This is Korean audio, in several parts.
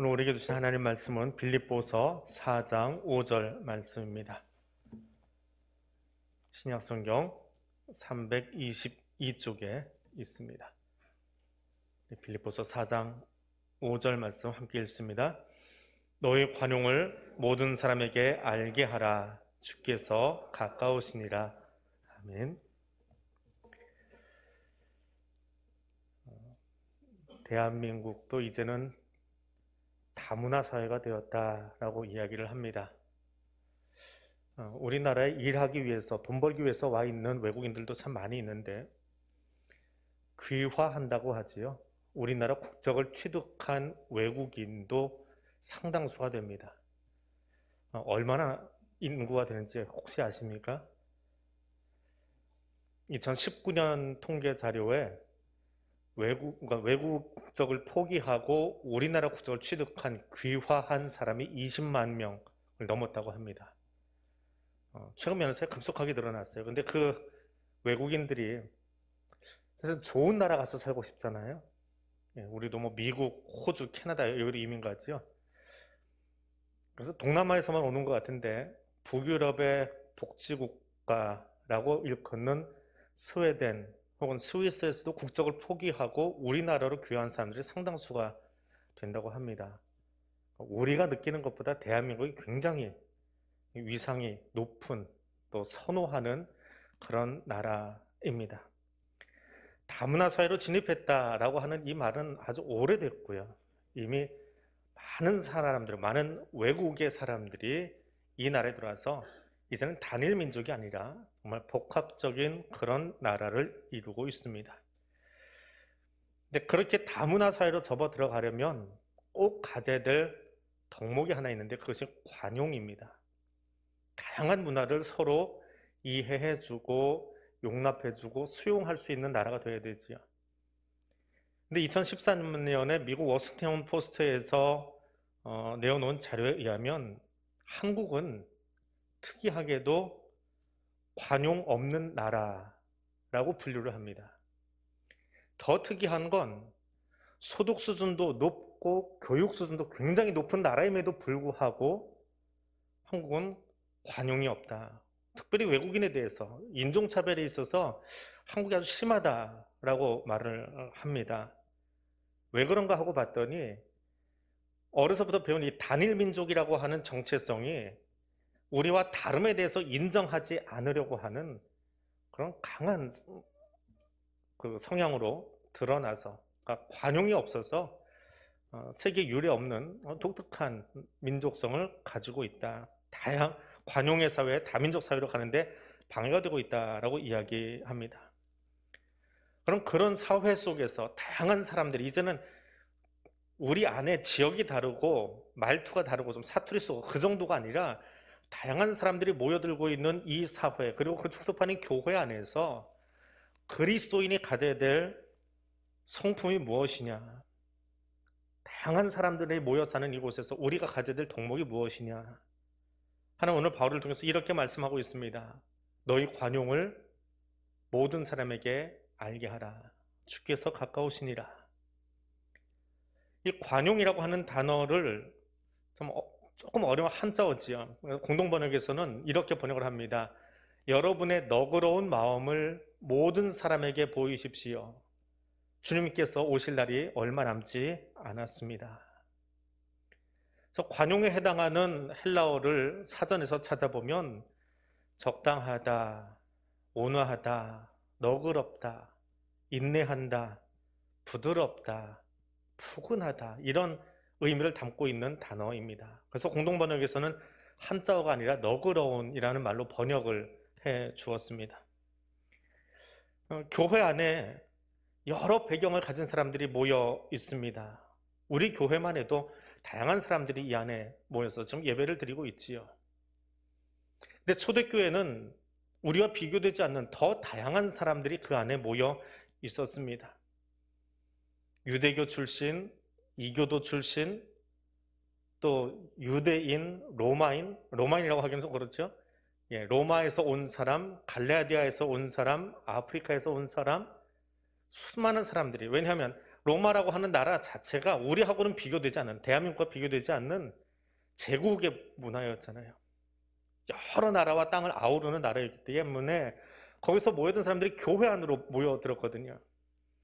오늘 우리에게 주신 하나님 말씀은 빌립보서 4장 5절 말씀입니다. 신약성경 322쪽에 있습니다. 네, 빌립보서 4장 5절 말씀 함께 읽습니다. 너희 관용을 모든 사람에게 알게 하라. 주께서 가까우시니라. 아멘. 대한민국도 이제는 다문화 사회가 되었다라고 이야기를 합니다. 어, 우리나라에 일하기 위해서 돈 벌기 위해서 와 있는 외국인들도 참 많이 있는데 귀화한다고 하지요. 우리나라 국적을 취득한 외국인도 상당수가 됩니다. 어, 얼마나 인구가 되는지 혹시 아십니까? 2019년 통계 자료에 외국, 그러니까 외국 국적을 포기하고 우리나라 국적을 취득한 귀화한 사람이 20만 명을 넘었다고 합니다. 어, 최근 몇년 급속하게 늘어났어요. 근데 그 외국인들이 사실 좋은 나라 가서 살고 싶잖아요. 예, 우리도 뭐 미국, 호주, 캐나다 여기로 이민 가지요. 그래서 동남아에서만 오는 것 같은데 북유럽의 복지국가라고 일컫는 스웨덴, 혹은 스위스에서도 국적을 포기하고 우리나라로 귀화한 사람들이 상당수가 된다고 합니다. 우리가 느끼는 것보다 대한민국이 굉장히 위상이 높은 또 선호하는 그런 나라입니다. 다문화 사회로 진입했다라고 하는 이 말은 아주 오래됐고요. 이미 많은 사람들, 많은 외국의 사람들이 이 나라에 들어와서 이제는 단일 민족이 아니라 정말 복합적인 그런 나라를 이루고 있습니다. 근데 그렇게 다문화 사회로 접어 들어가려면 꼭 가져야 될 덕목이 하나 있는데 그것이 관용입니다. 다양한 문화를 서로 이해해주고 용납해주고 수용할 수 있는 나라가 되어야 되지요. 근데 2 0 1 4년에 미국 워스턴 포스트에서 어, 내어놓은 자료에 의하면 한국은 특이하게도 관용 없는 나라라고 분류를 합니다. 더 특이한 건 소득 수준도 높고 교육 수준도 굉장히 높은 나라임에도 불구하고 한국은 관용이 없다. 특별히 외국인에 대해서 인종차별에 있어서 한국이 아주 심하다라고 말을 어, 합니다. 왜 그런가 하고 봤더니 어려서부터 배운 이 단일민족이라고 하는 정체성이 우리와 다름에 대해서 인정하지 않으려고 하는 그런 강한 그 성향으로 드러나서 그러니까 관용이 없어서 어, 세계 유례 없는 어, 독특한 민족성을 가지고 있다. 다양 관용의 사회, 다민족 사회로 가는데 방해가 되고 있다라고 이야기합니다. 그럼 그런 사회 속에서 다양한 사람들이 이제는 우리 안에 지역이 다르고 말투가 다르고 좀 사투리 쓰고 그 정도가 아니라 다양한 사람들이 모여들고 있는 이 사회 그리고 그 축소판인 교회 안에서 그리스도인이 가져야 될 성품이 무엇이냐 다양한 사람들이 모여 사는 이곳에서 우리가 가져야 될 덕목이 무엇이냐 하나 오늘 바울을 통해서 이렇게 말씀하고 있습니다 너희 관용을 모든 사람에게 알게 하라 주께서 가까우시니라 이 관용이라고 하는 단어를 좀 어, 조금 어려운 한자어지요. 공동번역에서는 이렇게 번역을 합니다. 여러분의 너그러운 마음을 모든 사람에게 보이십시오. 주님께서 오실 날이 얼마 남지 않았습니다. 그래서 관용에 해당하는 헬라어를 사전에서 찾아보면 적당하다, 온화하다, 너그럽다, 인내한다, 부드럽다, 푸근하다 이런 의미를 담고 있는 단어입니다. 그래서 공동번역에서는 한자어가 아니라 너그러운이라는 말로 번역을 해 주었습니다. 어, 교회 안에 여러 배경을 가진 사람들이 모여 있습니다. 우리 교회만 해도 다양한 사람들이 이 안에 모여서 지금 예배를 드리고 있지요. 근데 초대교회는 우리와 비교되지 않는 더 다양한 사람들이 그 안에 모여 있었습니다. 유대교 출신, 이교도 출신, 또 유대인, 로마인, 로마인이라고 하기는 좀 그렇죠. 예, 로마에서 온 사람, 갈레아디아에서 온 사람, 아프리카에서 온 사람, 수많은 사람들이 왜냐하면 로마라고 하는 나라 자체가 우리하고는 비교되지 않는 대한민국과 비교되지 않는 제국의 문화였잖아요. 여러 나라와 땅을 아우르는 나라였기 때문에 거기서 모여든 사람들이 교회 안으로 모여들었거든요.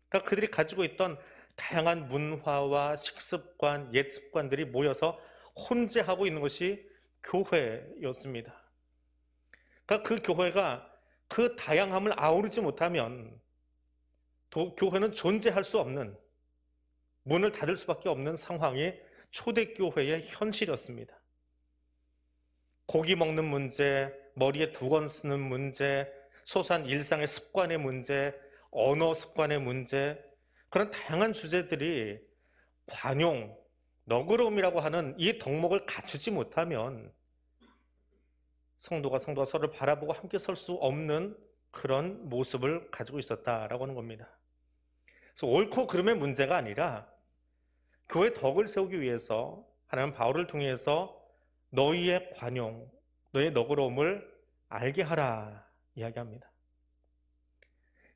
그러니까 그들이 가지고 있던 다양한 문화와 식습관, 옛습관들이 모여서 혼재하고 있는 것이 교회였습니다. 그러니까 그 교회가 그 다양함을 아우르지 못하면 도, 교회는 존재할 수 없는 문을 닫을 수밖에 없는 상황이 초대교회의 현실이었습니다. 고기 먹는 문제, 머리에 두건 쓰는 문제, 소소한 일상의 습관의 문제, 언어 습관의 문제, 그런 다양한 주제들이 관용, 너그러움이라고 하는 이 덕목을 갖추지 못하면 성도가 성도와 서로 바라보고 함께 설 수 없는 그런 모습을 가지고 있었다라고 하는 겁니다. 그래서 옳고 그름의 문제가 아니라 교회 덕을 세우기 위해서 하나님 바울을 통해서 너희의 관용, 너희의 너그러움을 알게 하라 이야기합니다.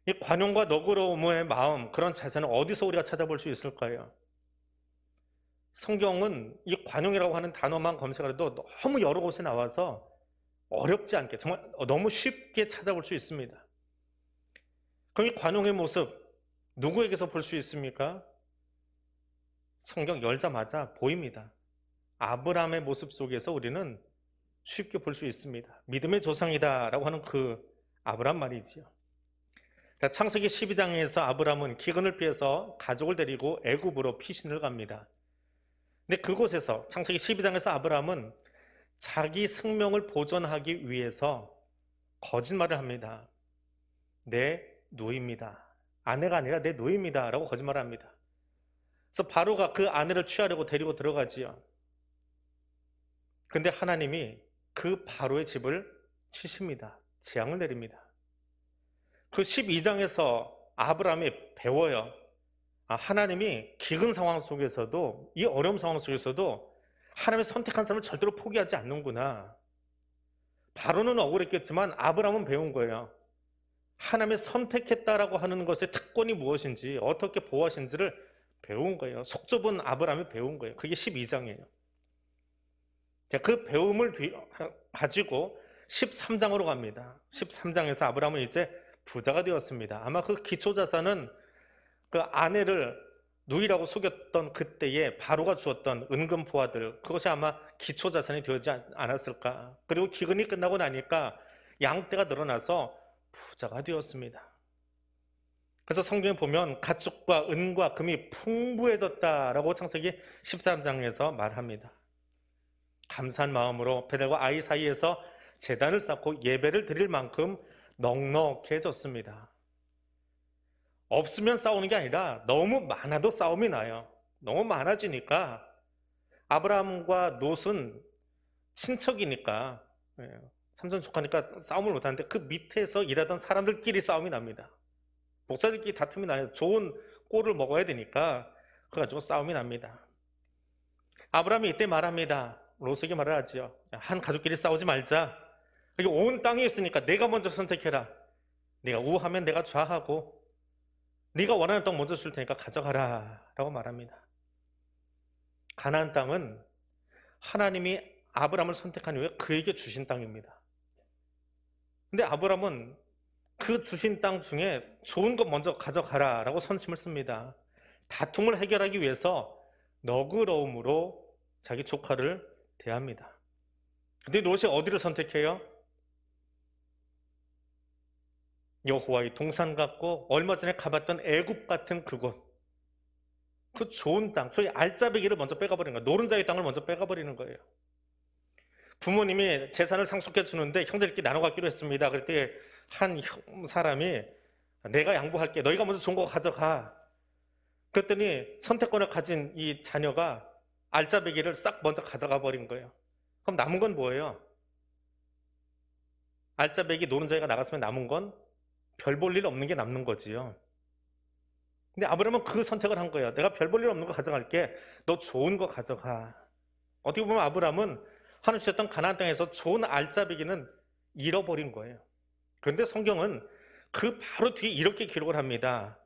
이 관용과 너그러움의 마음, 그런 자세는 어디서 우리가 찾아볼 수 있을까요? 성경은 이 관용이라고 하는 단어만 검색하려도 너무 여러 곳에 나와서 어렵지 않게, 정말 너무 쉽게 찾아볼 수 있습니다. 그럼 이 관용의 모습, 누구에게서 볼 수 있습니까? 성경 열자마자 보입니다. 아브라함의 모습 속에서 우리는 쉽게 볼 수 있습니다. 믿음의 조상이다라고 하는 그 아브라함 말이지요. 그러니까 창세기 12장에서 아브라함은 기근을 피해서 가족을 데리고 애굽으로 피신을 갑니다. 근데 그곳에서 창세기 12장에서 아브라함은 자기 생명을 보존하기 위해서 거짓말을 합니다. 내누입니다 아내가 아니라 내누입니다 라고 거짓말을 합니다. 그래서 바로가 그 아내를 취하려고 데리고 들어가지요. 근데 하나님이 그 바로의 집을 치십니다. 재앙을 내립니다. 그 12장에서 아브라함이 배워요. 아, 하나님이 기근 상황 속에서도 이 어려운 상황 속에서도 하나님이 선택한 사람을 절대로 포기하지 않는구나. 바로는 억울했겠지만 아브라함은 배운 거예요. 하나님의 선택했다라고 하는 것의 특권이 무엇인지 어떻게 보호하신지를 배운 거예요. 속 좁은 아브라함이 배운 거예요. 그게 12장이에요. 그 배움을 가지고 13장으로 갑니다. 13장에서 아브라함은 이제 부자가 되었습니다. 아마 그 기초자산은 그 아내를 누이라고 속였던 그때에 바로가 주었던 은금 보화들 그것이 아마 기초 자산이 되지 않았을까 그리고 기근이 끝나고 나니까 양떼가 늘어나서 부자가 되었습니다 그래서 성경에 보면 가축과 은과 금이 풍부해졌다라고 창세기 13장에서 말합니다 감사한 마음으로 베델과 아이 사이에서 재단을 쌓고 예배를 드릴 만큼 넉넉해졌습니다. 없으면 싸우는 게 아니라 너무 많아도 싸움이 나요. 너무 많아지니까 아브라함과 롯은 친척이니까 예, 삼촌 조카니까 싸움을 못하는데 그 밑에서 일하던 사람들끼리 싸움이 납니다. 목사들끼리 다툼이 나요. 좋은 꼴을 먹어야 되니까 그거 가지고 싸움이 납니다. 아브라함이 이때 말합니다. 롯에게 말을 하지요. 한 가족끼리 싸우지 말자. 여기 그러니까 온 땅이 있으니까 내가 먼저 선택해라. 네가 우하면 내가 좌하고 네가 원하는 땅 먼저 줄 테니까 가져가라 라고 말합니다. 가나안 땅은 하나님이 아브라함을 선택한 이 후에 그에게 주신 땅입니다. 근데 아브라함은그 주신 땅 중에 좋은 것 먼저 가져가라 라고 선심을 씁니다. 다툼을 해결하기 위해서 너그러움으로 자기 조카를 대합니다. 근데 롯이 어디를 선택해요? 여호와의 동산 같고 얼마 전에 가봤던 애굽 같은 그곳 그 좋은 땅, 소위 알짜배기를 먼저 빼가버리는 거예요. 노른자의 땅을 먼저 빼가버리는 거예요. 부모님이 재산을 상속해 주는데 형제들끼리 나눠 갖기로 했습니다. 그랬더니 한 사람이 내가 양보할게. 너희가 먼저 좋은 거 가져가. 그랬더니 선택권을 가진 이 자녀가 알짜배기를 싹 먼저 가져가 버린 거예요. 그럼 남은 건 뭐예요? 알짜배기 노른자가 나갔으면 남은 건 별볼일 없는 게 남는 거지요. 근데 아브라함은 그 선택을 한 거예요. 내가 별 볼 일 없는 거 가져갈게. 너 좋은 거 가져가. 어떻게 보면 아브라함은 하늘님 주셨던 가나안 땅에서 좋은 알짜배기는 잃어버린 거예요. 그런데 성경은 그 바로 뒤에 이렇게 기록을 합니다.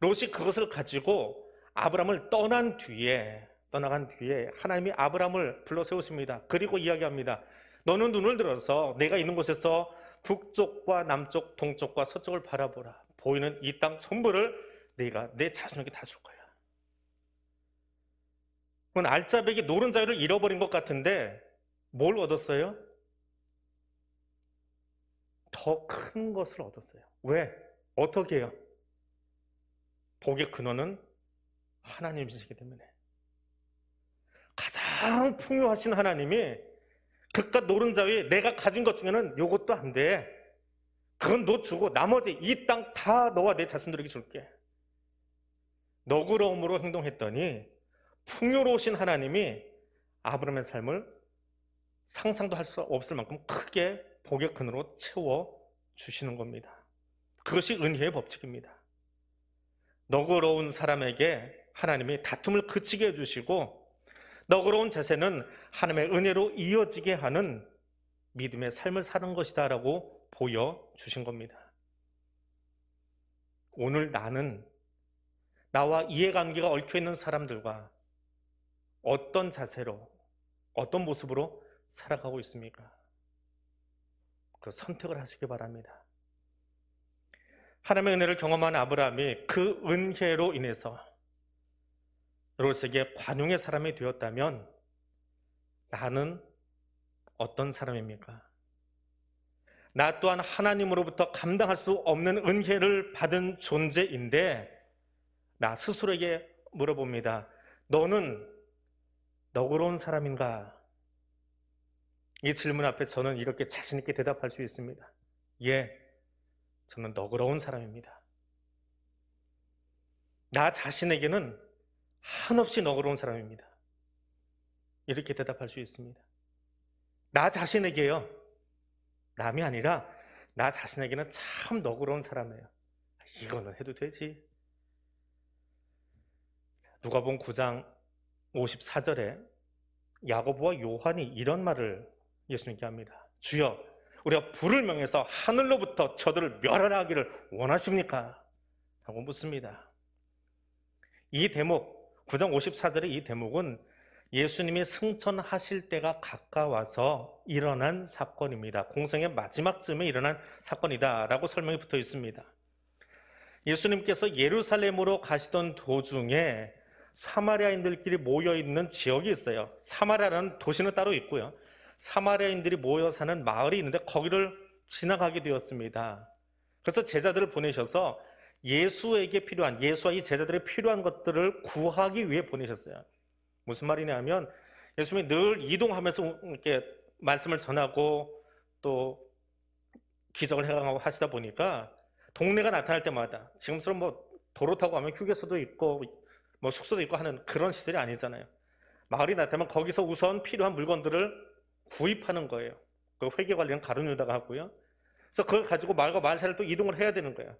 롯이 그것을 가지고 아브라함을 떠난 뒤에 떠나간 뒤에 하나님이 아브라함을 불러 세우십니다. 그리고 이야기합니다. 너는 눈을 들어서 내가 있는 곳에서 북쪽과 남쪽, 동쪽과 서쪽을 바라보라. 보이는 이 땅 전부를 내가 내 자손에게 다 줄 거야. 그건 알짜배기 노른자유를 잃어버린 것 같은데 뭘 얻었어요? 더 큰 것을 얻었어요. 왜? 어떻게 해요? 복의 근원은 하나님이시기 때문에 가장 풍요하신 하나님이 그깟 노른자 위에 내가 가진 것 중에는 요것도 안 돼. 그건 너 주고 나머지 이 땅 다 너와 내 자손들에게 줄게. 너그러움으로 행동했더니 풍요로우신 하나님이 아브라함의 삶을 상상도 할 수 없을 만큼 크게 복의 근으로 채워 주시는 겁니다. 그것이 은혜의 법칙입니다. 너그러운 사람에게 하나님이 다툼을 그치게 해주시고 너그러운 자세는 하나님의 은혜로 이어지게 하는 믿음의 삶을 사는 것이다 라고 보여주신 겁니다. 오늘 나는 나와 이해관계가 얽혀있는 사람들과 어떤 자세로 어떤 모습으로 살아가고 있습니까? 그 선택을 하시기 바랍니다. 하나님의 은혜를 경험한 아브라함이 그 은혜로 인해서 여러분에게 관용의 사람이 되었다면 나는 어떤 사람입니까? 나 또한 하나님으로부터 감당할 수 없는 은혜를 받은 존재인데 나 스스로에게 물어봅니다. 너는 너그러운 사람인가? 이 질문 앞에 저는 이렇게 자신있게 대답할 수 있습니다. 예, 저는 너그러운 사람입니다. 나 자신에게는 한없이 너그러운 사람입니다. 이렇게 대답할 수 있습니다. 나 자신에게요. 남이 아니라 나 자신에게는 참 너그러운 사람이에요. 이거는 해도 되지. 누가본 9장 54절에 야고보와 요한이 이런 말을 예수님께 합니다. 주여, 우리가 불을 명해서 하늘로부터 저들을 멸하라 하기를 원하십니까? 하고 묻습니다. 이 대목 9장 5 4절에이 대목은 예수님이 승천하실 때가 가까워서 일어난 사건입니다. 공생의 마지막쯤에 일어난 사건이다라고 설명이 붙어 있습니다. 예수님께서 예루살렘으로 가시던 도중에 사마리아인들끼리 모여 있는 지역이 있어요. 사마리아라는 도시는 따로 있고요. 사마리아인들이 모여 사는 마을이 있는데 거기를 지나가게 되었습니다. 그래서 제자들을 보내셔서 예수에게 필요한 예수와 이제자들이 필요한 것들을 구하기 위해 보내셨어요. 무슨 말이냐면 예수님이 늘 이동하면서 이렇게 말씀을 전하고 또 기적을 행하고 하시다 보니까 동네가 나타날 때마다 지금처럼 뭐 도로 타고 가면 휴게소도 있고 뭐 숙소도 있고 하는 그런 시절이 아니잖아요. 마을이 나타나면 거기서 우선 필요한 물건들을 구입하는 거예요. 그 회계 관련 가르뉴다가 하고요. 그래서 그걸 가지고 말과 말사를 또 이동을 해야 되는 거예요.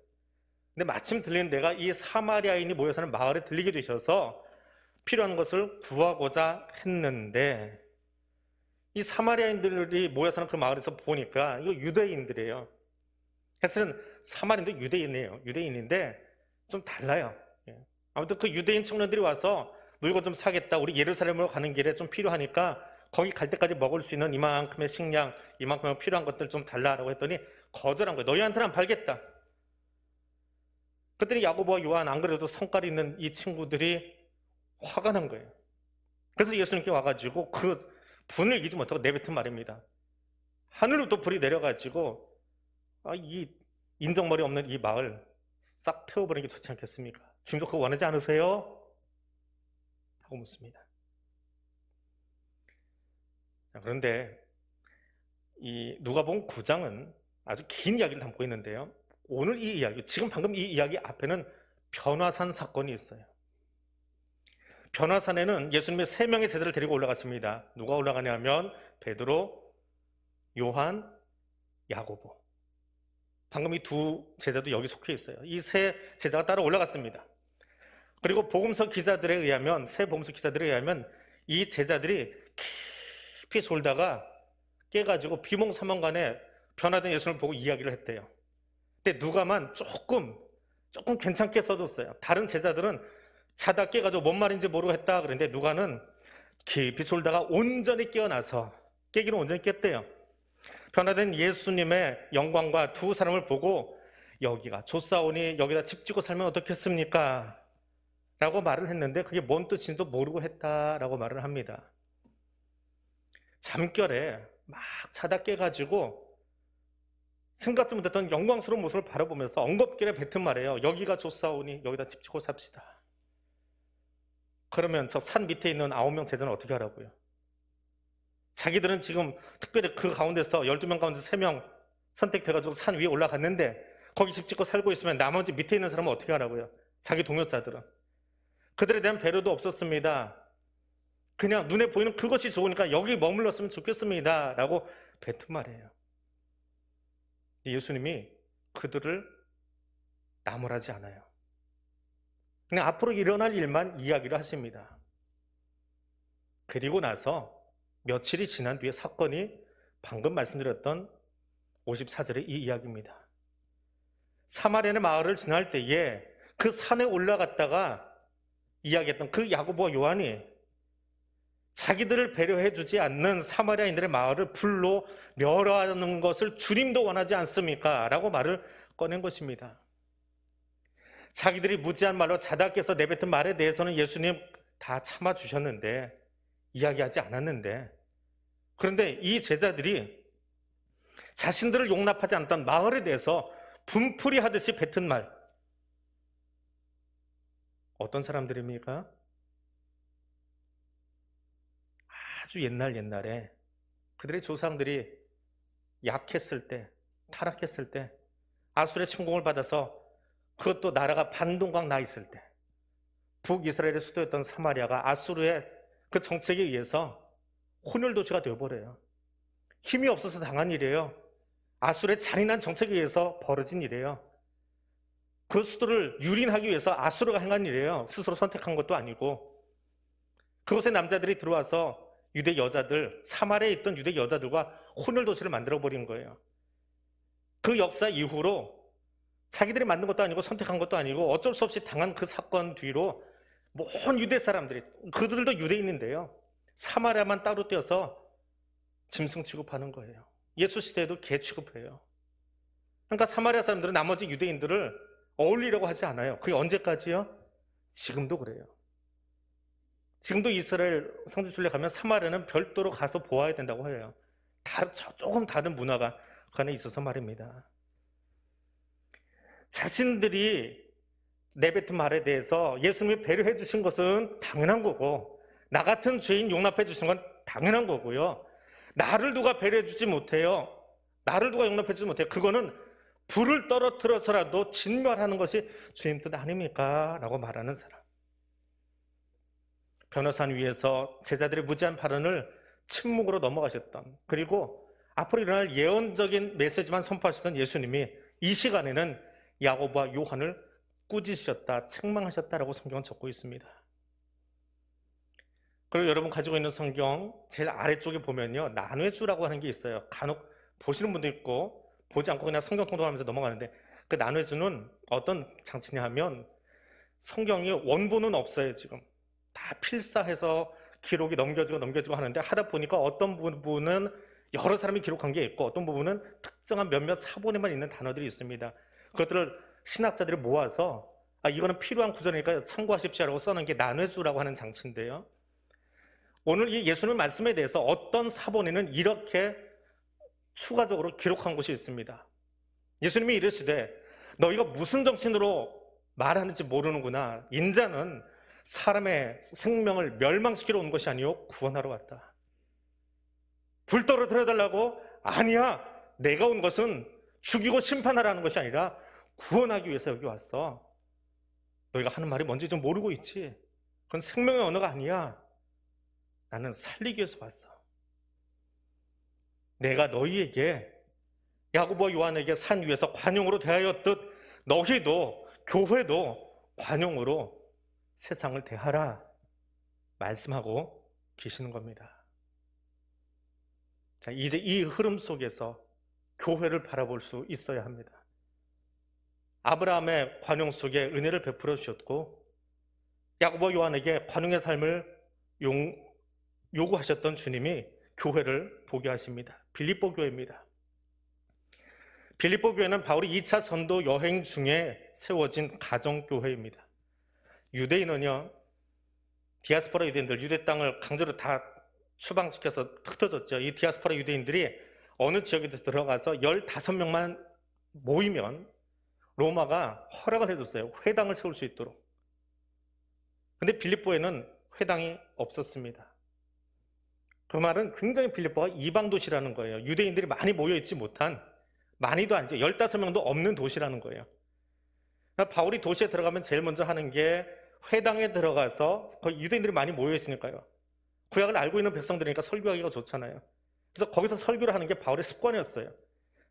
근데 마침 들린 내가 이 사마리아인이 모여서는 마을에 들리게 되셔서 필요한 것을 구하고자 했는데 이 사마리아인들이 모여서는 그 마을에서 보니까 이거 유대인들이에요. 헤스은 사마리아인도 유대인이에요. 유대인인데 좀 달라요. 예. 아무튼 그 유대인 청년들이 와서 물건 좀 사겠다. 우리 예루살렘으로 가는 길에 좀 필요하니까 거기 갈 때까지 먹을 수 있는 이만큼의 식량, 이만큼의 필요한 것들 좀 달라라고 했더니 거절한 거예요. 너희한테는 안 팔겠다. 그들이 야고보와 요한 안 그래도 성깔이 있는 이 친구들이 화가 난 거예요. 그래서 예수님께 와가지고 그 분을 이기지 못하고 내뱉은 말입니다. 하늘로부터 불이 내려가지고 아, 이 인정머리 없는 이 마을 싹 태워버리는 게 좋지 않겠습니까? 주님도 그거 원하지 않으세요? 하고 묻습니다. 그런데 이누가본구장은 아주 긴 이야기를 담고 있는데요. 오늘 이 이야기, 지금 방금 이 이야기 앞에는 변화산 사건이 있어요. 변화산에는 예수님의 세 명의 제자를 데리고 올라갔습니다. 누가 올라가냐면 베드로, 요한, 야고보. 방금 이 두 제자도 여기 속해 있어요. 이 세 제자가 따로 올라갔습니다. 그리고 복음서 기자들에 의하면 세 복음서 기자들에 의하면 이 제자들이 깊이 졸다가 깨가지고 비몽사몽간에 변화된 예수님을 보고 이야기를 했대요. 근데 누가만 조금 조금 괜찮게 써줬어요. 다른 제자들은 자다 깨가지고 뭔 말인지 모르고 했다 그런데 누가는 깊이 졸다가 온전히 깨어나서 깨기는 온전히 깼대요. 변화된 예수님의 영광과 두 사람을 보고 여기가 조사오니 여기다 집 짓고 살면 어떻겠습니까? 라고 말을 했는데 그게 뭔 뜻인지도 모르고 했다라고 말을 합니다. 잠결에 막 자다 깨가지고 생각지 못했던 영광스러운 모습을 바라보면서 엉겁길에 뱉은 말이에요. 여기가 조사오니 여기다 집 짓고 삽시다. 그러면 저 산 밑에 있는 아홉 명 제자는 어떻게 하라고요? 자기들은 지금 특별히 그 가운데서 12명 가운데 3명 선택돼가지고 산 위에 올라갔는데 거기 집 짓고 살고 있으면 나머지 밑에 있는 사람은 어떻게 하라고요? 자기 동료자들은. 그들에 대한 배려도 없었습니다. 그냥 눈에 보이는 그것이 좋으니까 여기 머물렀으면 좋겠습니다. 라고 뱉은 말이에요. 예수님이 그들을 나무라지 않아요. 그냥 앞으로 일어날 일만 이야기를 하십니다. 그리고 나서 며칠이 지난 뒤에 사건이 방금 말씀드렸던 54절의 이 이야기입니다. 사마리아의 마을을 지날 때에 그 산에 올라갔다가 이야기했던 그 야고보와 요한이 자기들을 배려해주지 않는 사마리아인들의 마을을 불로 멸하는 것을 주님도 원하지 않습니까? 라고 말을 꺼낸 것입니다. 자기들이 무지한 말로 자다께서 내뱉은 말에 대해서는 예수님 다 참아주셨는데, 이야기하지 않았는데, 그런데 이 제자들이 자신들을 용납하지 않던 마을에 대해서 분풀이 하듯이 뱉은 말. 어떤 사람들입니까? 아주 옛날 옛날에 그들의 조상들이 약했을 때, 타락했을 때, 아수르의 침공을 받아서 그것도 나라가 반동강 나 있을 때, 북이스라엘의 수도였던 사마리아가 아수르의 그 정책에 의해서 혼혈 도시가 되어버려요. 힘이 없어서 당한 일이에요. 아수르의 잔인한 정책에 의해서 벌어진 일이에요. 그 수도를 유린하기 위해서 아수르가 행한 일이에요. 스스로 선택한 것도 아니고. 그곳에 남자들이 들어와서 유대 여자들, 사마리에 있던 유대 여자들과 혼혈 도시를 만들어 버린 거예요. 그 역사 이후로 자기들이 만든 것도 아니고 선택한 것도 아니고 어쩔 수 없이 당한 그 사건 뒤로 뭐온 유대 사람들이 그들도 유대인인데요. 사마리아만 따로 떼어서 짐승 취급하는 거예요. 예수 시대에도 개 취급해요. 그러니까 사마리아 사람들은 나머지 유대인들을 어울리려고 하지 않아요. 그게 언제까지요? 지금도 그래요. 지금도 이스라엘 성지순례 가면 사마리아는 별도로 가서 보아야 된다고 해요. 다, 조금 다른 문화가 그 안에 있어서 말입니다. 자신들이 내뱉은 말에 대해서 예수님이 배려해 주신 것은 당연한 거고 나 같은 죄인 용납해 주신 건 당연한 거고요. 나를 누가 배려해 주지 못해요. 나를 누가 용납해 주지 못해요. 그거는 불을 떨어뜨려서라도 진멸하는 것이 주님 뜻 아닙니까? 라고 말하는 사람. 변호사는 위에서 제자들의 무지한 발언을 침묵으로 넘어가셨던 그리고 앞으로 일어날 예언적인 메시지만 선포하시던 예수님이 이 시간에는 야고보와 요한을 꾸짖으셨다, 책망하셨다라고 성경은 적고 있습니다. 그리고 여러분 가지고 있는 성경 제일 아래쪽에 보면요. 나누주라고 하는 게 있어요. 간혹 보시는 분도 있고 보지 않고 그냥 성경 통독하면서 넘어가는데 그 나누주는 어떤 장치냐 하면 성경의 원본은 없어요, 지금. 필사해서 기록이 넘겨지고 넘겨지고 하는데 하다 보니까 어떤 부분은 여러 사람이 기록한 게 있고 어떤 부분은 특정한 몇몇 사본에만 있는 단어들이 있습니다. 그것들을 신학자들이 모아서 아, 이거는 필요한 구절이니까 참고하십시오라고 써는게 나눠주라고 하는 장치인데요. 오늘 이 예수님 의 말씀에 대해서 어떤 사본에는 이렇게 추가적으로 기록한 곳이 있습니다. 예수님이 이르시되 너희가 무슨 정신으로 말하는지 모르는구나. 인자는 사람의 생명을 멸망시키러 온 것이 아니요 구원하러 왔다. 불 떨어뜨려 달라고 아니야. 내가 온 것은 죽이고 심판하라는 것이 아니라 구원하기 위해서 여기 왔어. 너희가 하는 말이 뭔지 좀 모르고 있지. 그건 생명의 언어가 아니야. 나는 살리기 위해서 왔어. 내가 너희에게 야고보 요한에게 산 위에서 관용으로 대하였듯 너희도 교회도 관용으로 세상을 대하라 말씀하고 계시는 겁니다. 자, 이제 이 흐름 속에서 교회를 바라볼 수 있어야 합니다. 아브라함의 관용 속에 은혜를 베풀어 주셨고 야고보 요한에게 관용의 삶을 용, 요구하셨던 주님이 교회를 보게 하십니다. 빌립보 교회입니다. 빌립보 교회는 바울이 2차 선도 여행 중에 세워진 가정교회입니다. 유대인은요, 디아스포라 유대인들, 유대 땅을 강제로 다 추방시켜서 흩어졌죠. 이 디아스포라 유대인들이 어느 지역에 들어가서 15명만 모이면 로마가 허락을 해줬어요. 회당을 세울 수 있도록. 근데 빌립보에는 회당이 없었습니다. 그 말은 굉장히 빌립보가 이방 도시라는 거예요. 유대인들이 많이 모여있지 못한, 많이도 아니죠. 15명도 없는 도시라는 거예요. 그러니까 바울이 도시에 들어가면 제일 먼저 하는 게 회당에 들어가서 거의 유대인들이 많이 모여 있으니까요. 구약을 알고 있는 백성들이니까 설교하기가 좋잖아요. 그래서 거기서 설교를 하는 게 바울의 습관이었어요.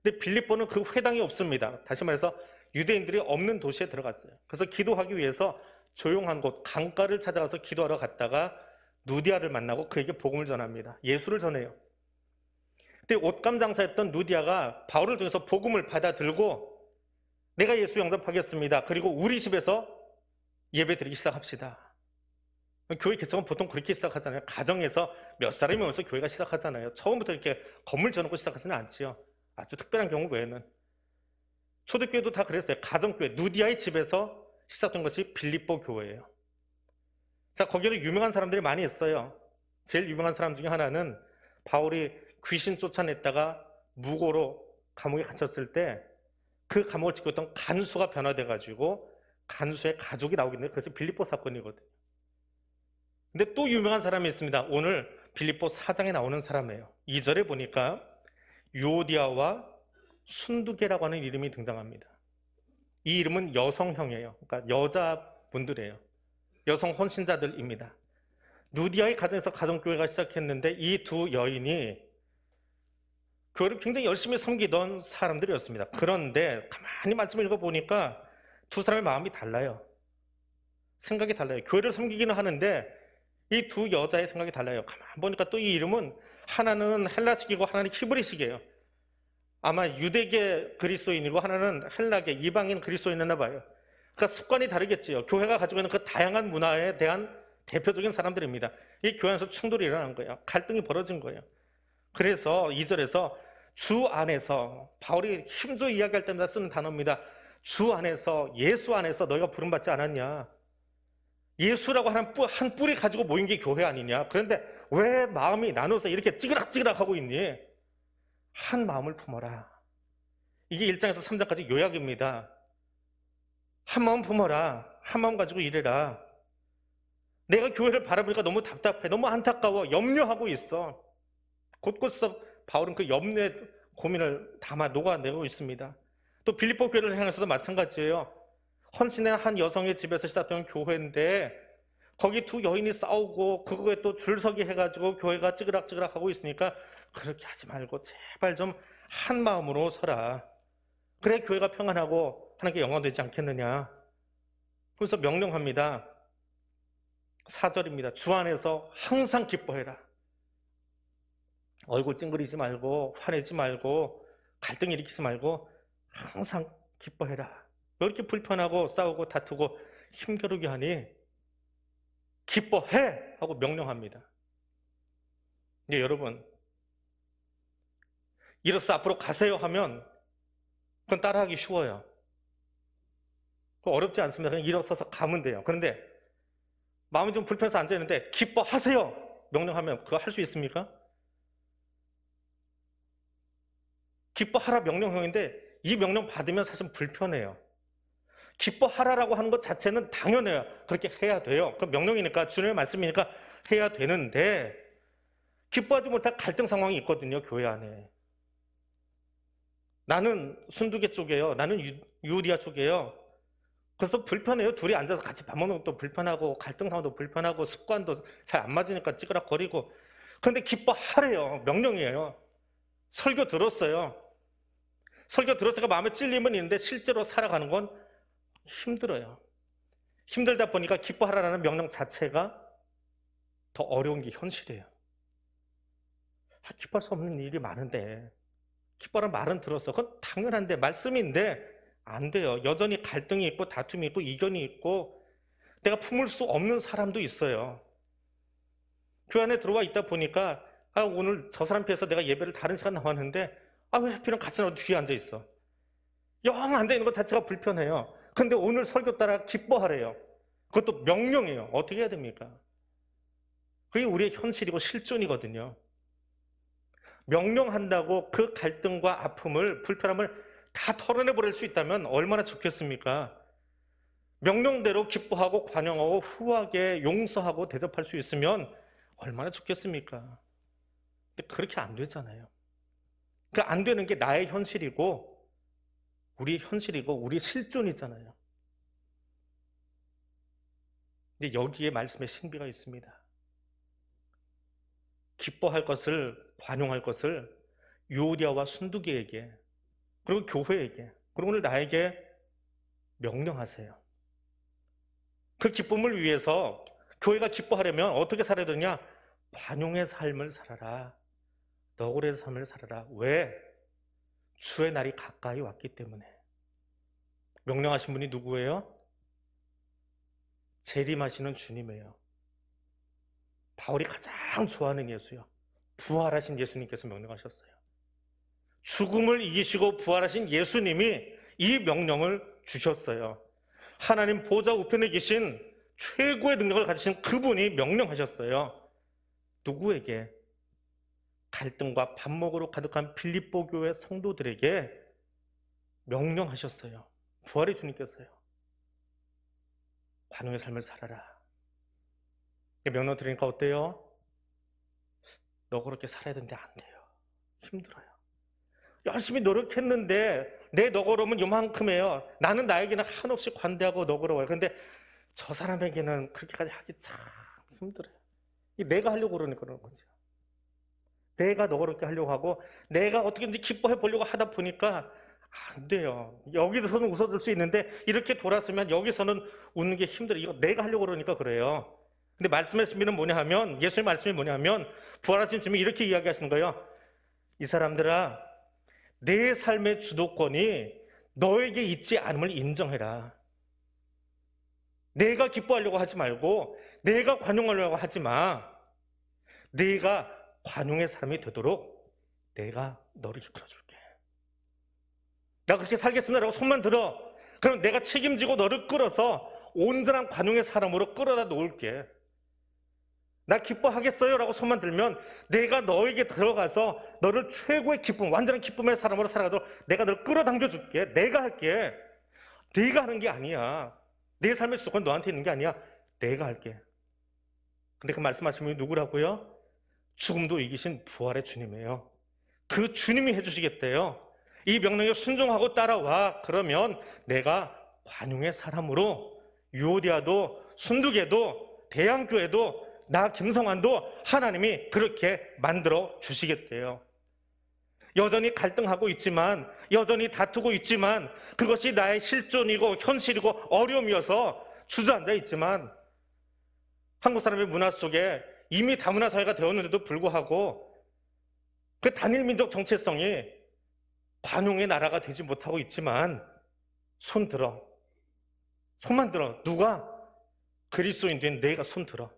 근데 빌립보는 그 회당이 없습니다. 다시 말해서 유대인들이 없는 도시에 들어갔어요. 그래서 기도하기 위해서 조용한 곳 강가를 찾아가서 기도하러 갔다가 누디아를 만나고 그에게 복음을 전합니다. 예수를 전해요. 근데 옷감 장사했던 누디아가 바울을 통해서 복음을 받아들고 내가 예수 영접하겠습니다. 그리고 우리 집에서 예배 드리기 시작합시다. 교회 개척은 보통 그렇게 시작하잖아요. 가정에서 몇 사람이 오면서 교회가 시작하잖아요. 처음부터 이렇게 건물 지어놓고 시작하지는 않지요. 아주 특별한 경우 외에는. 초대교회도 다 그랬어요. 가정교회, 누디아의 집에서 시작된 것이 빌립보 교회예요. 자, 거기에도 유명한 사람들이 많이 있어요. 제일 유명한 사람 중에 하나는 바울이 귀신 쫓아냈다가 무고로 감옥에 갇혔을 때 그 감옥을 지켰던 간수가 변화돼가지고 간수의 가족이 나오겠때문그래서 빌립보 사건이거든요. 근데 또 유명한 사람이 있습니다. 오늘 빌립보 사장에 나오는 사람이에요. 2절에 보니까 요디아와 순두개라고 하는 이름이 등장합니다. 이 이름은 여성형이에요. 그러니까 여자분들이에요. 여성 헌신자들입니다. 누디아의 가정에서 가정교회가 시작했는데 이 두 여인이 교회를 굉장히 열심히 섬기던 사람들이었습니다. 그런데 가만히 말씀을 읽어보니까 두 사람의 마음이 달라요. 생각이 달라요. 교회를 섬기기는 하는데 이 두 여자의 생각이 달라요. 가만 보니까 또 이 이름은 하나는 헬라식이고 하나는 히브리식이에요. 아마 유대계 그리스도인이고 하나는 헬라계 이방인 그리스도인이나 었 봐요. 그러니까 습관이 다르겠지요. 교회가 가지고 있는 그 다양한 문화에 대한 대표적인 사람들입니다. 이 교회에서 충돌이 일어난 거예요. 갈등이 벌어진 거예요. 그래서 이절에서주 안에서 바울이 힘줘 이야기할 때마다 쓰는 단어입니다. 주 안에서 예수 안에서 너희가 부름받지 않았냐? 예수라고 하는 뿌, 한 뿌리 가지고 모인 게 교회 아니냐? 그런데 왜 마음이 나눠서 이렇게 찌그락찌그락 하고 있니? 한 마음을 품어라. 이게 1장에서 3장까지 요약입니다. 한 마음 품어라. 한 마음 가지고 일해라. 내가 교회를 바라보니까 너무 답답해. 너무 안타까워. 염려하고 있어. 곳곳에서 바울은 그 염려의 고민을 담아 녹아내고 있습니다. 또 빌립보 교회를 향해서도 마찬가지예요. 헌신의 한 여성의 집에서 시작된 교회인데 거기 두 여인이 싸우고 그거에 또 줄서기 해가지고 교회가 찌그락찌그락 하고 있으니까 그렇게 하지 말고 제발 좀 한 마음으로 서라. 그래 교회가 평안하고 하나님께 영광되지 않겠느냐. 그래서 명령합니다. 사절입니다주 안에서 항상 기뻐해라. 얼굴 찡그리지 말고 화내지 말고 갈등 일으키지 말고 항상 기뻐해라. 왜 이렇게 불편하고 싸우고 다투고 힘겨루게 하니 기뻐해 하고 명령합니다. 근데 여러분 이로써 앞으로 가세요 하면 그건 따라하기 쉬워요. 어렵지 않습니다. 그냥 일어서서 가면 돼요. 그런데 마음이 좀 불편해서 앉아있는데 기뻐하세요 명령하면 그거 할 수 있습니까? 기뻐하라 명령형인데 이 명령 받으면 사실 불편해요. 기뻐하라라고 하는 것 자체는 당연해요. 그렇게 해야 돼요. 그 명령이니까 주님의 말씀이니까 해야 되는데 기뻐하지 못할 갈등 상황이 있거든요. 교회 안에. 나는 순두개 쪽이에요. 나는 유, 리아 쪽이에요. 그래서 불편해요. 둘이 앉아서 같이 밥 먹는 것도 불편하고 갈등 상황도 불편하고 습관도 잘 안 맞으니까 찌그락거리고. 그런데 기뻐하래요. 명령이에요. 설교 들었어요. 설교 들었으니까 마음에 찔림은 있는데 실제로 살아가는 건 힘들어요. 힘들다 보니까 기뻐하라는 라 명령 자체가 더 어려운 게 현실이에요. 아, 기뻐할 수 없는 일이 많은데 기뻐하는 말은 들었어. 그건 당연한데 말씀인데 안 돼요. 여전히 갈등이 있고 다툼이 있고 이견이 있고 내가 품을 수 없는 사람도 있어요. 교회 안에 들어와 있다 보니까 아 오늘 저 사람 피해서 내가 예배를 다른 시간 나왔는데 아, 왜하필이 같이 나도 뒤에 앉아있어? 영 아, 앉아있는 것 자체가 불편해요. 근데 오늘 설교 따라 기뻐하래요. 그것도 명령이에요. 어떻게 해야 됩니까? 그게 우리의 현실이고 실존이거든요. 명령한다고 그 갈등과 아픔을, 불편함을 다 털어내버릴 수 있다면 얼마나 좋겠습니까? 명령대로 기뻐하고 관용하고 후하게 용서하고 대접할 수 있으면 얼마나 좋겠습니까? 근데 그렇게 안 되잖아요. 그안 그러니까 되는 게 나의 현실이고 우리 현실이고 우리 실존이잖아요. 근데 여기에 말씀의 신비가 있습니다. 기뻐할 것을 관용할 것을 요리아와 순두개에게 그리고 교회에게 그리고 오늘 나에게 명령하세요. 그 기쁨을 위해서 교회가 기뻐하려면 어떻게 살아야 되냐? 관용의 삶을 살아라. 더 오래 삶을 살아라. 왜? 주의 날이 가까이 왔기 때문에. 명령하신 분이 누구예요? 재림하시는 주님이에요. 바울이 가장 좋아하는 예수요. 부활하신 예수님께서 명령하셨어요. 죽음을 이기시고 부활하신 예수님이 이 명령을 주셨어요. 하나님 보좌 우편에 계신 최고의 능력을 가지신 그분이 명령하셨어요. 누구에게? 갈등과 반목으로 가득한 빌립보 교회 성도들에게 명령하셨어요. 부활의 주님께서요. 관용의 삶을 살아라. 명령 드리니까 어때요? 너 그렇게 살아야 되는데 안 돼요. 힘들어요. 열심히 노력했는데 내 너그러움은 요만큼이에요. 나는 나에게는 한없이 관대하고 너그러워요. 그런데 저 사람에게는 그렇게까지 하기 참 힘들어요. 내가 하려고 그러니까 그런 거죠. 내가 너그럽게 하려고 하고 내가 어떻게든지 기뻐해 보려고 하다 보니까 안 돼요. 여기서는 웃어줄 수 있는데 이렇게 돌아서면 여기서는 웃는 게 힘들어. 이거 내가 하려고 그러니까 그래요. 근데 말씀의 의 뭐냐 하면 예수의 말씀이 뭐냐 하면 부활하신 주님이 이렇게 이야기하시는 거예요. 이 사람들아 내 삶의 주도권이 너에게 있지 않음을 인정해라. 내가 기뻐하려고 하지 말고 내가 관용하려고 하지 마. 내가 관용의 사람이 되도록 내가 너를 이끌어줄게. 나 그렇게 살겠습니다라고 손만 들어. 그럼 내가 책임지고 너를 끌어서 온전한 관용의 사람으로 끌어다 놓을게. 나 기뻐하겠어요? 라고 손만 들면 내가 너에게 들어가서 너를 최고의 기쁨, 완전한 기쁨의 사람으로 살아가도록 내가 너를 끌어당겨 줄게. 내가 할게. 네가 하는 게 아니야. 내 삶의 주권 너한테 있는 게 아니야. 내가 할게. 근데 그 말씀하신 분이 누구라고요? 죽음도 이기신 부활의 주님이에요. 그 주님이 해주시겠대요. 이 명령에 순종하고 따라와. 그러면 내가 관용의 사람으로 유오디아도 순두계도 대양교회도 나 김성환도 하나님이 그렇게 만들어 주시겠대요. 여전히 갈등하고 있지만 여전히 다투고 있지만 그것이 나의 실존이고 현실이고 어려움이어서 주저앉아 있지만 한국 사람의 문화 속에 이미 다문화 사회가 되었는데도 불구하고 그 단일 민족 정체성이 관용의 나라가 되지 못하고 있지만 손 들어. 손만 들어. 누가 그리스도인 된 내가 손 들어.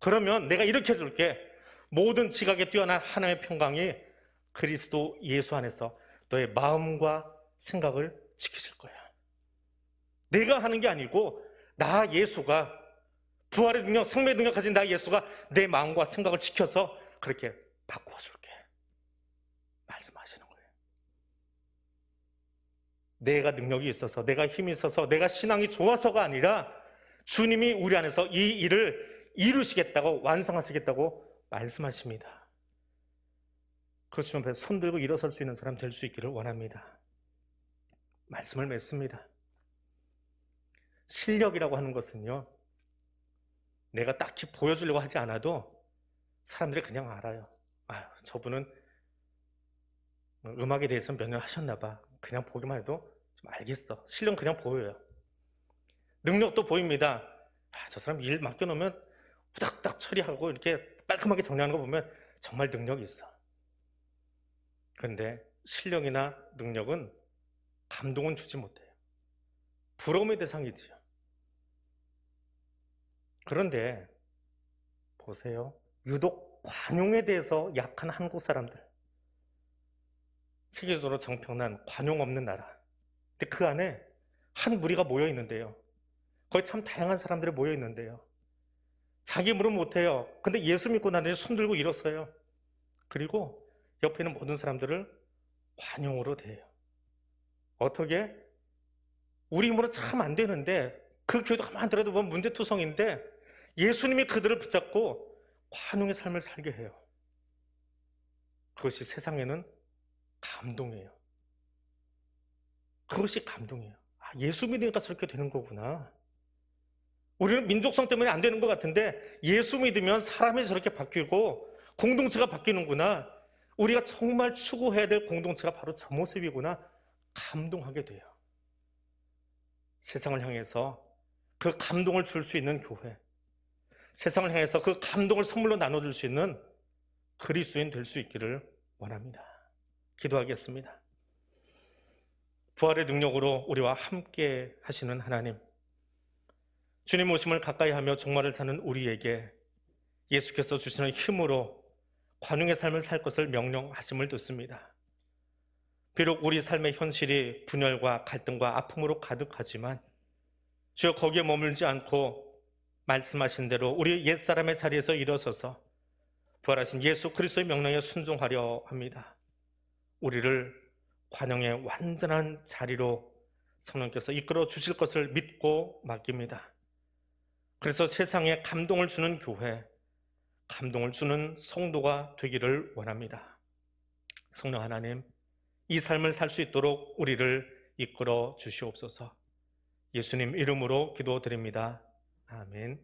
그러면 내가 이렇게 해줄게. 모든 지각에 뛰어난 하나의 평강이 그리스도 예수 안에서 너의 마음과 생각을 지키실 거야. 내가 하는 게 아니고 나 예수가 부활의 능력, 성배의 능력 가진 나 예수가 내 마음과 생각을 지켜서 그렇게 바꿔 줄게. 말씀하시는 거예요. 내가 능력이 있어서, 내가 힘이 있어서, 내가 신앙이 좋아서가 아니라 주님이 우리 안에서 이 일을 이루시겠다고, 완성하시겠다고 말씀하십니다. 그것 주 손들고 일어설 수 있는 사람 될 수 있기를 원합니다. 말씀을 맺습니다. 실력이라고 하는 것은요, 내가 딱히 보여주려고 하지 않아도 사람들이 그냥 알아요. 아 저분은 뭐 음악에 대해서 몇년 하셨나 봐. 그냥 보기만 해도 좀 알겠어. 실력 그냥 보여요. 능력도 보입니다. 아, 저 사람 일 맡겨놓으면 후닥닥 처리하고 이렇게 깔끔하게 정리하는 거 보면 정말 능력이 있어. 그런데 실력이나 능력은 감동은 주지 못해요. 부러움의 대상이지요. 그런데 보세요. 유독 관용에 대해서 약한 한국 사람들. 세계적으로 정평난 관용 없는 나라. 근데 그 안에 한 무리가 모여 있는데요. 거의 참 다양한 사람들이 모여 있는데요. 자기 힘 물은 못해요. 근데 예수 믿고 나니 손들고 일어서요 그리고 옆에 있는 모든 사람들을 관용으로 대해요. 어떻게? 우리 힘으로 참 안 되는데 그 교회도 가만 들어도 보면 문제투성인데 예수님이 그들을 붙잡고 관용의 삶을 살게 해요. 그것이 세상에는 감동이에요. 그것이 감동이에요. 아, 예수 믿으니까 저렇게 되는 거구나. 우리는 민족성 때문에 안 되는 것 같은데 예수 믿으면 사람이 저렇게 바뀌고 공동체가 바뀌는구나. 우리가 정말 추구해야 될 공동체가 바로 저 모습이구나. 감동하게 돼요. 세상을 향해서 그 감동을 줄 수 있는 교회. 세상을 향해서 그 감동을 선물로 나눠줄 수 있는 그리스도인 될 수 있기를 원합니다. 기도하겠습니다. 부활의 능력으로 우리와 함께 하시는 하나님, 주님 오심을 가까이 하며 종말을 사는 우리에게 예수께서 주시는 힘으로 관용의 삶을 살 것을 명령하심을 듣습니다. 비록 우리 삶의 현실이 분열과 갈등과 아픔으로 가득하지만 주여 거기에 머물지 않고 말씀하신 대로 우리 옛사람의 자리에서 일어서서 부활하신 예수 그리스도의 명령에 순종하려 합니다. 우리를 관용의 완전한 자리로 성령께서 이끌어 주실 것을 믿고 맡깁니다. 그래서 세상에 감동을 주는 교회, 감동을 주는 성도가 되기를 원합니다. 성령 하나님, 이 삶을 살 수 있도록 우리를 이끌어 주시옵소서. 예수님 이름으로 기도드립니다. 아멘.